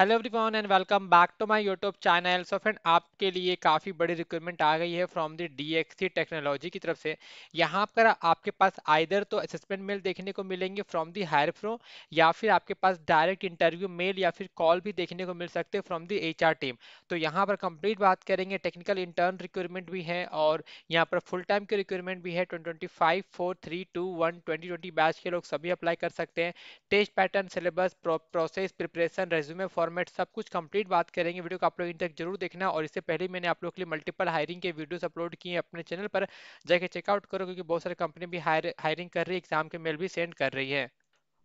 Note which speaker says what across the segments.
Speaker 1: hello everyone and welcome back to my YouTube channel so friend आपके लिए काफ़ी बड़ी रिक्वायरमेंट आ गई है फ्रॉम द डीएक्सी टेक्नोलॉजी की तरफ से यहाँ पर आपके पास आइदर तो असेसमेंट मेल देखने को मिलेंगे फ्रॉम दी हायर फ्रो या फिर आपके पास डायरेक्ट इंटरव्यू मेल या फिर कॉल भी देखने को मिल सकते हैं फ्रॉम दी एच टीम तो यहाँ पर कंप्लीट बात करेंगे टेक्निकल इंटर्न रिक्वायरमेंट भी है और यहाँ पर फुल टाइम की रिक्वायरमेंट भी है twenty five four three two one twenty twenty batch के लोग सभी अप्लाई कर सकते हैं test pattern syllabus process preparation resume for format सब कुछ कंप्लीट बात करेंगे वीडियो को आप लोग इन तक जरूर देखना और इससे पहले मैंने आप लोग के लिए मल्टीपल हायरिंग के वीडियोस अपलोड किए अपने चैनल पर जाके चेकआउट करो क्योंकि बहुत सारी कंपनी भी हायर हायरिंग कर रही है एग्जाम के मेल भी सेंड कर रही है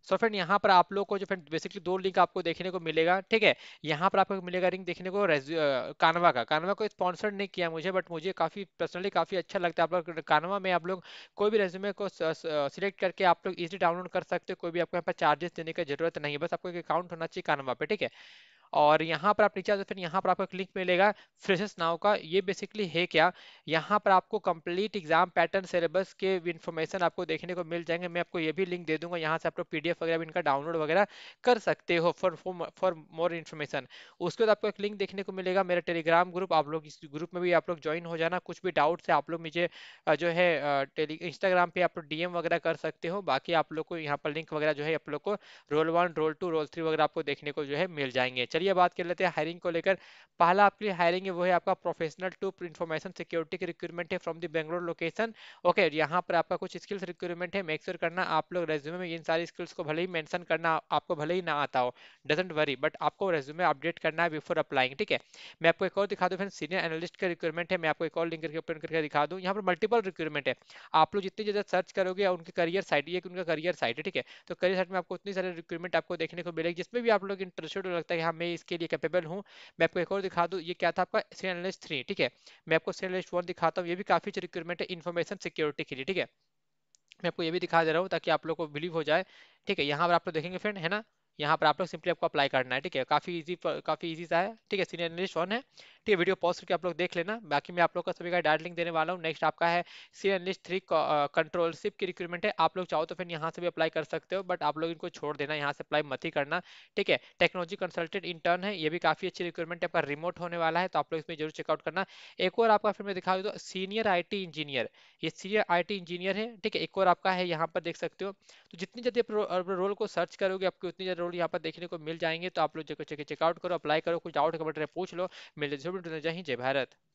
Speaker 1: सो फ्रेंड यहाँ पर आप लोग को जो फ्रेंड बेसिकली दो लिंक आपको देखने को मिलेगा ठीक है यहाँ पर आपको मिलेगा लिंक देखने को कानवा का कानवा को स्पॉन्सर नहीं किया मुझे बट मुझे काफी पर्सनली काफी अच्छा लगता है आप लोग कानवा में आप लोग कोई भी रेज्यूमे को सिलेक्ट करके आप लोग इजिली डाउनलोड कर सकते हो कोई भी आपको यहाँ पर चार्जेस देने की जरूरत नहीं है बस आपको एक अकाउंट होना चाहिए कानवा पे ठीक है और यहाँ पर आप नीचे आते फिर यहाँ पर आपको एक लिंक मिलेगा फ्रेशर्स नाव का ये बेसिकली है क्या यहाँ पर आपको कंप्लीट एग्जाम पैटर्न सिलेबस के इन्फॉर्मेशन आपको देखने को मिल जाएंगे मैं आपको ये भी लिंक दे दूंगा यहाँ से आप लोग पी वगैरह इनका डाउनलोड वगैरह कर सकते हो फॉर फॉर मोर इन्फॉर्मेशन उसके बाद आपको एक लिंक देखने को मिलेगा मेरा टेलीग्राम ग्रुप आप लोग इस ग्रुप में भी आप लोग ज्वाइन हो जाना कुछ भी डाउट है आप लोग मुझे जो है टेली इंस्टाग्राम पर आप लोग डीएम वगैरह कर सकते हो बाकी आप लोग को यहाँ पर लिंक वगैरह जो है आप लोग को role one role two role three वगैरह आपको देखने को जो है मिल जाएंगे चलिए बात कर लेते हैं हायरिंग को लेकर पहला आपके लिए हायरिंग है वो है आपका प्रोफेशनल टू इन्फॉर्मेशन सिक्योरिटी की रिक्वायरमेंट है from the Bangalore location okay यहाँ पर आपका कुछ स्किल्स रिक्वायरमेंट है मेक करना आप लोग रेज्यूमे में इन सारी स्किल्स को भले ही मैंशन करना आपको भले ही ना आता हो डजेंट वरी बट आपको रेज्यूमे अपडेट करना है बिफोर अप्लाइंग ठीक है मैं आपको एक और दिखा दूँ फ्रेंड सीनियर एनालिस्ट का रिक्वायरमेंट है मैं आपको एक और लिंक करके ओपन करके दिखा दूँ यहाँ पर मल्टीपल रिक्वायरमेंट है आप लोग जितनी ज़्यादा सर्च करोगे उनके करियर साइट ये उनका करियर साइट है ठीक है तो करियर साइट में आपको उतनी सारे रिक्वायरमेंट आपको देखने को मिलेगी जिसमें भी आप लोग इंटरेस्टेड लगता है हाँ मैं इसके लिए कैपेबल हूँ मैं आपको एक और दिखा दूँ ये क्या था आपका सी एनालिस्ट थ्री ठीक है मैं आपको सी एनालिस्ट वन दिखाता हूँ ये भी काफ़ी अच्छी रिक्वायरमेंट है इन्फॉर्मेशन सिक्योरिटी के लिए ठीक है मैं आपको ये भी दिखा दे रहा हूँ ताकि आप लोग को बिलीव हो जाए ठीक है यहाँ पर आप लोग देखेंगे फ्रेंड है ना यहाँ पर आप लोग सिंपली आपको अप्लाई करना है ठीक है काफी इजी काफी इजी सा है ठीक है सीनियर एनलिस्ट वन है ठीक है वीडियो पॉज करके आप लोग देख लेना बाकी मैं आप लोग का सभी का डायरेक्ट लिंक देने वाला हूँ नेक्स्ट आपका है सीनियर एनलिस्ट थ्री कंट्रोलशिप की रिक्रूटमेंट है आप लोग चाहो तो फिर यहाँ से भी अप्लाई कर सकते हो बट आप लोग इनको छोड़ देना यहाँ से अप्लाई मत ही करना ठीक है टेक्नोलॉजी कंसल्टेंट इंटर्न है ये भी काफी अच्छी रिक्रूटमेंट आपका रिमोट होने वाला है तो आप लोग इसमें जरूर चेकआउट करना एक और आपका फिर मैं दिखा दूँ तो सीनियर आई इंजीनियर ये सीनियर आई इंजीनियर है ठीक है एक और आपका है यहाँ पर देख सकते हो तो जितनी जल्दी रोल को सर्च करोगे आपकी उतनी ज्यादा रोल यहाँ पर देखने को मिल जाएंगे तो आप लोग चेकआउट करो अप्लाई करो कुछ डाउट कमेंट तो पूछ लो मिले जय हिंद जय भारत